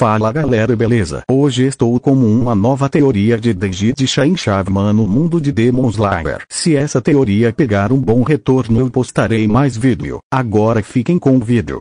Fala galera beleza? Hoje estou com uma nova teoria de Deji de Shain Sharma no mundo de Demon Slayer. Se essa teoria pegar um bom retorno eu postarei mais vídeo. Agora fiquem com o vídeo.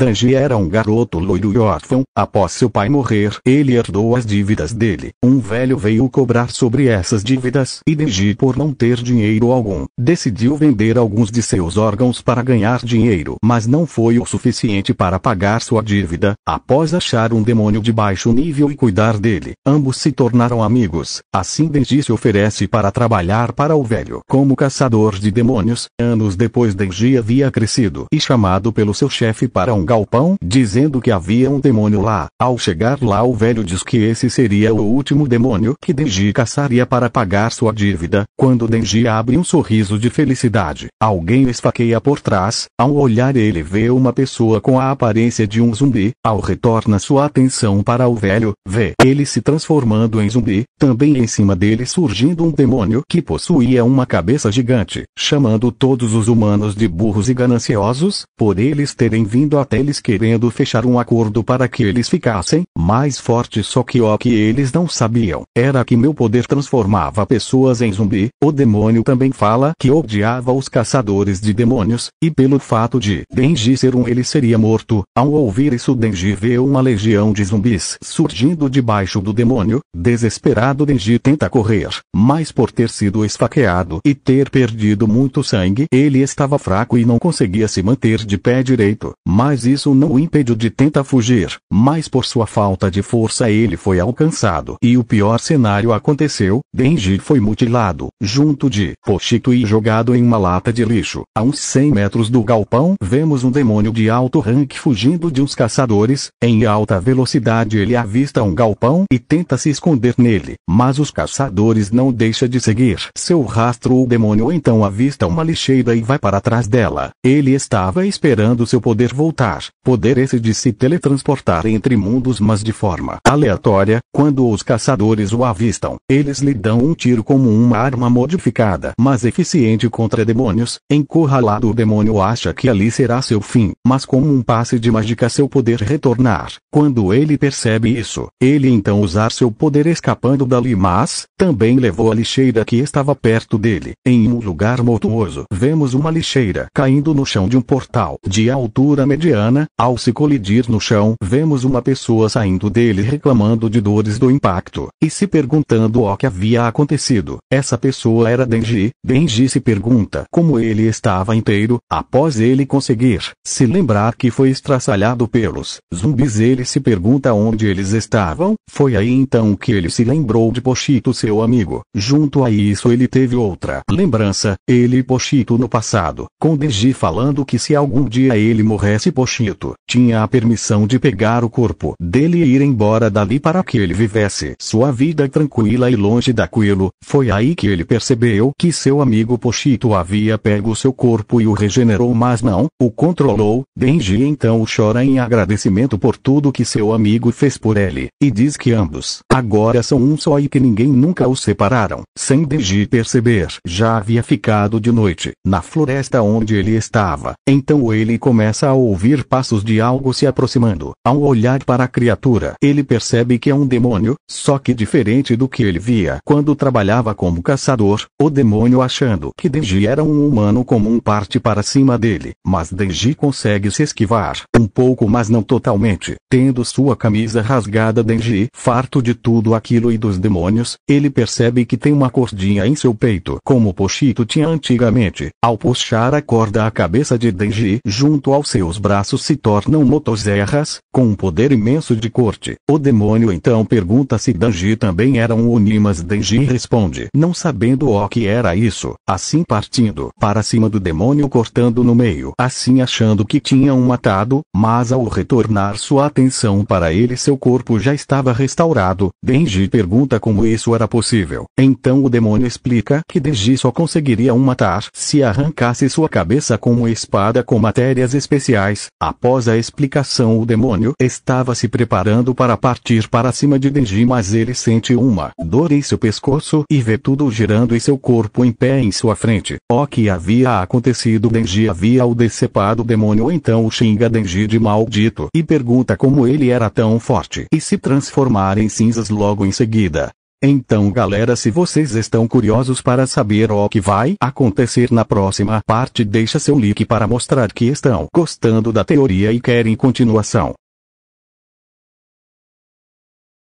Danji era um garoto loiro e órfão, após seu pai morrer, ele herdou as dívidas dele. Um velho veio cobrar sobre essas dívidas e Danji, por não ter dinheiro algum, decidiu vender alguns de seus órgãos para ganhar dinheiro, mas não foi o suficiente para pagar sua dívida. Após achar um demônio de baixo nível e cuidar dele, ambos se tornaram amigos. Assim Denji se oferece para trabalhar para o velho como caçador de demônios. Anos depois Denji havia crescido e chamado pelo seu chefe para um galpão, dizendo que havia um demônio lá. Ao chegar lá, o velho diz que esse seria o último demônio que Denji caçaria para pagar sua dívida. Quando Denji abre um sorriso de felicidade, alguém esfaqueia por trás. Ao olhar, ele vê uma pessoa com a aparência de um zumbi. Ao retorna sua atenção para o velho, vê ele se transformando em zumbi, também em cima dele surgindo um demônio que possuía uma cabeça gigante, chamando todos os humanos de burros e gananciosos, por eles terem vindo até eles querendo fechar um acordo para que eles ficassem mais fortes só que o que eles não sabiam era que meu poder transformava pessoas em zumbi, o demônio também fala que odiava os caçadores de demônios, e pelo fato de Denji ser um ele seria morto, ao ouvir isso Denji vê uma legião de zumbis surgindo debaixo do demônio, desesperado Denji tenta correr, mas por ter sido esfaqueado e ter perdido muito sangue ele estava fraco e não conseguia se manter de pé direito, mas isso não o impediu de tentar fugir, mas por sua falta de força ele foi alcançado. E o pior cenário aconteceu, Denji foi mutilado, junto de Pochito e jogado em uma lata de lixo. A uns 100 metros do galpão vemos um demônio de alto rank fugindo de uns caçadores, em alta velocidade ele avista um galpão e tenta se esconder nele, mas os caçadores não deixam de seguir seu rastro o demônio então avista uma lixeira e vai para trás dela. Ele estava esperando seu poder voltar viajar, poder esse de se teletransportar entre mundos mas de forma aleatória, quando os caçadores o avistam, eles lhe dão um tiro como uma arma modificada mas eficiente contra demônios, encurralado o demônio acha que ali será seu fim, mas como um passe de mágica seu poder retornar, quando ele percebe isso, ele então usar seu poder escapando dali mas, também levou a lixeira que estava perto dele, em um lugar mortuoso vemos uma lixeira caindo no chão de um portal de altura mediana ao se colidir no chão, vemos uma pessoa saindo dele reclamando de dores do impacto, e se perguntando o que havia acontecido. Essa pessoa era Denji. Denji se pergunta como ele estava inteiro, após ele conseguir se lembrar que foi estraçalhado pelos zumbis. Ele se pergunta onde eles estavam. Foi aí então que ele se lembrou de Pochito, seu amigo. Junto a isso, ele teve outra lembrança: ele e Pochito no passado, com Denji falando que se algum dia ele morresse, Pochito Chito, tinha a permissão de pegar o corpo dele e ir embora dali para que ele vivesse sua vida tranquila e longe daquilo, foi aí que ele percebeu que seu amigo Pochito havia pego seu corpo e o regenerou mas não, o controlou, Denji então chora em agradecimento por tudo que seu amigo fez por ele, e diz que ambos agora são um só e que ninguém nunca os separaram, sem Denji perceber, já havia ficado de noite, na floresta onde ele estava, então ele começa a ouvir ouvir passos de algo se aproximando. Ao olhar para a criatura, ele percebe que é um demônio, só que diferente do que ele via quando trabalhava como caçador, o demônio achando que Denji era um humano comum parte para cima dele, mas Denji consegue se esquivar, um pouco mas não totalmente, tendo sua camisa rasgada Denji, farto de tudo aquilo e dos demônios, ele percebe que tem uma cordinha em seu peito, como Pochito tinha antigamente, ao puxar a corda a cabeça de Denji junto aos seus braços se tornam motosserras, com um poder imenso de corte. O demônio então pergunta se Danji também era um Oni mas responde não sabendo o que era isso, assim partindo para cima do demônio cortando no meio, assim achando que tinham matado, mas ao retornar sua atenção para ele seu corpo já estava restaurado, Denji pergunta como isso era possível, então o demônio explica que Denji só conseguiria um matar se arrancasse sua cabeça com uma espada com matérias especiais, Após a explicação, o demônio estava se preparando para partir para cima de Denji, mas ele sente uma dor em seu pescoço e vê tudo girando e seu corpo em pé em sua frente. O que havia acontecido? Denji havia o decepado o demônio, então o xinga Denji de maldito e pergunta como ele era tão forte e se transformar em cinzas logo em seguida. Então galera se vocês estão curiosos para saber o que vai acontecer na próxima parte deixa seu like para mostrar que estão gostando da teoria e querem continuação.